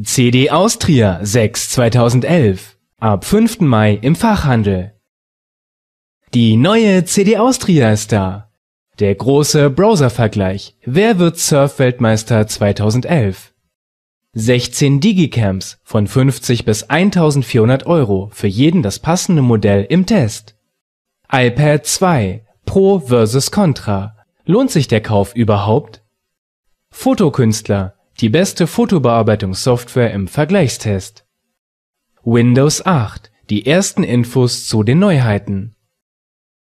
CD Austria 6 2011 ab 5. Mai im Fachhandel. Die neue CD Austria ist da. Der große Browser-Vergleich. Wer wird Surfweltmeister 2011? 16 Digicams von 50 bis 1400 Euro für jeden das passende Modell im Test. iPad 2 Pro vs. Contra. Lohnt sich der Kauf überhaupt? Fotokünstler die beste Fotobearbeitungssoftware im Vergleichstest. Windows 8 – Die ersten Infos zu den Neuheiten.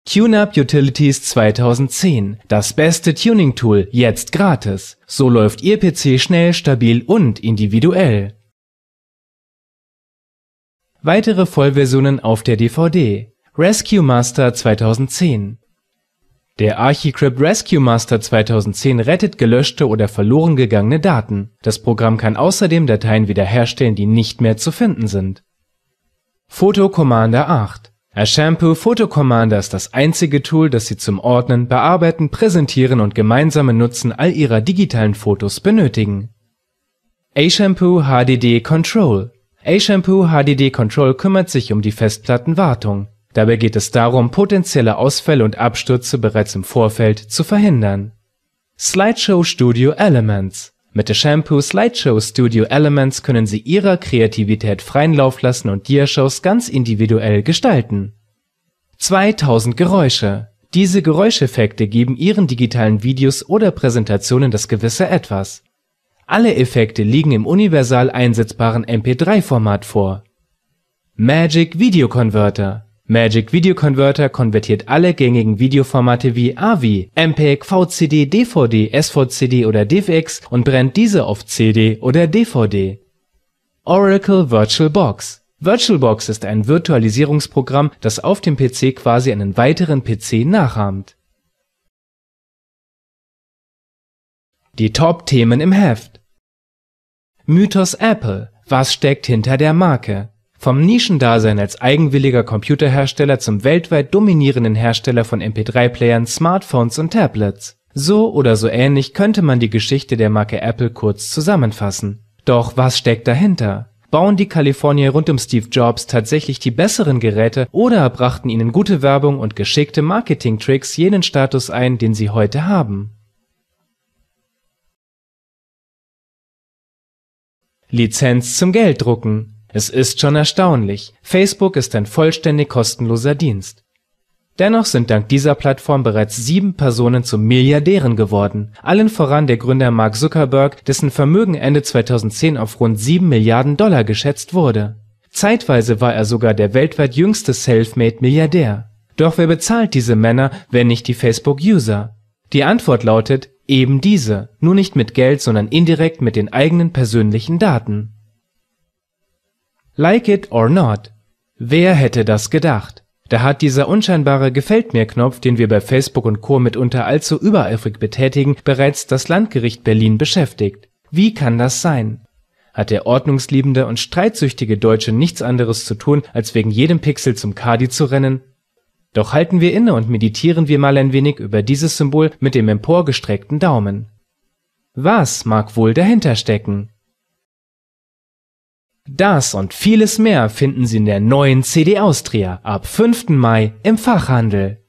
QNAP Utilities 2010 – Das beste Tuning-Tool, jetzt gratis. So läuft Ihr PC schnell, stabil und individuell. Weitere Vollversionen auf der DVD. Rescue Master 2010 der Archicrypt Rescue Master 2010 rettet gelöschte oder verloren gegangene Daten. Das Programm kann außerdem Dateien wiederherstellen, die nicht mehr zu finden sind. Photo Commander 8 Ashampoo Photo Commander ist das einzige Tool, das Sie zum Ordnen, Bearbeiten, Präsentieren und gemeinsamen Nutzen all Ihrer digitalen Fotos benötigen. Ashampoo HDD Control Ashampoo HDD Control kümmert sich um die Festplattenwartung Dabei geht es darum, potenzielle Ausfälle und Abstürze bereits im Vorfeld zu verhindern. Slideshow Studio Elements Mit der Shampoo Slideshow Studio Elements können Sie Ihrer Kreativität freien Lauf lassen und Diashows ganz individuell gestalten. 2000 Geräusche Diese Geräuscheffekte geben Ihren digitalen Videos oder Präsentationen das gewisse Etwas. Alle Effekte liegen im universal einsetzbaren MP3-Format vor. Magic Video Converter Magic Video Converter konvertiert alle gängigen Videoformate wie AVI, MPEG, VCD, DVD, SVCD oder DVX und brennt diese auf CD oder DVD. Oracle Virtual VirtualBox VirtualBox ist ein Virtualisierungsprogramm, das auf dem PC quasi einen weiteren PC nachahmt. Die Top-Themen im Heft Mythos Apple – Was steckt hinter der Marke? Vom Nischendasein als eigenwilliger Computerhersteller zum weltweit dominierenden Hersteller von MP3-Playern, Smartphones und Tablets. So oder so ähnlich könnte man die Geschichte der Marke Apple kurz zusammenfassen. Doch was steckt dahinter? Bauen die Kalifornier rund um Steve Jobs tatsächlich die besseren Geräte oder brachten ihnen gute Werbung und geschickte Marketing-Tricks jenen Status ein, den sie heute haben? Lizenz zum Gelddrucken es ist schon erstaunlich, Facebook ist ein vollständig kostenloser Dienst. Dennoch sind dank dieser Plattform bereits sieben Personen zu Milliardären geworden, allen voran der Gründer Mark Zuckerberg, dessen Vermögen Ende 2010 auf rund sieben Milliarden Dollar geschätzt wurde. Zeitweise war er sogar der weltweit jüngste Selfmade-Milliardär. Doch wer bezahlt diese Männer, wenn nicht die Facebook-User? Die Antwort lautet eben diese, nur nicht mit Geld, sondern indirekt mit den eigenen persönlichen Daten. Like it or not. Wer hätte das gedacht? Da hat dieser unscheinbare Gefällt mir-Knopf, den wir bei Facebook und Co. mitunter allzu übereifrig betätigen, bereits das Landgericht Berlin beschäftigt. Wie kann das sein? Hat der ordnungsliebende und streitsüchtige Deutsche nichts anderes zu tun, als wegen jedem Pixel zum Kadi zu rennen? Doch halten wir inne und meditieren wir mal ein wenig über dieses Symbol mit dem emporgestreckten Daumen. Was mag wohl dahinter stecken? Das und vieles mehr finden Sie in der neuen CD Austria ab 5. Mai im Fachhandel.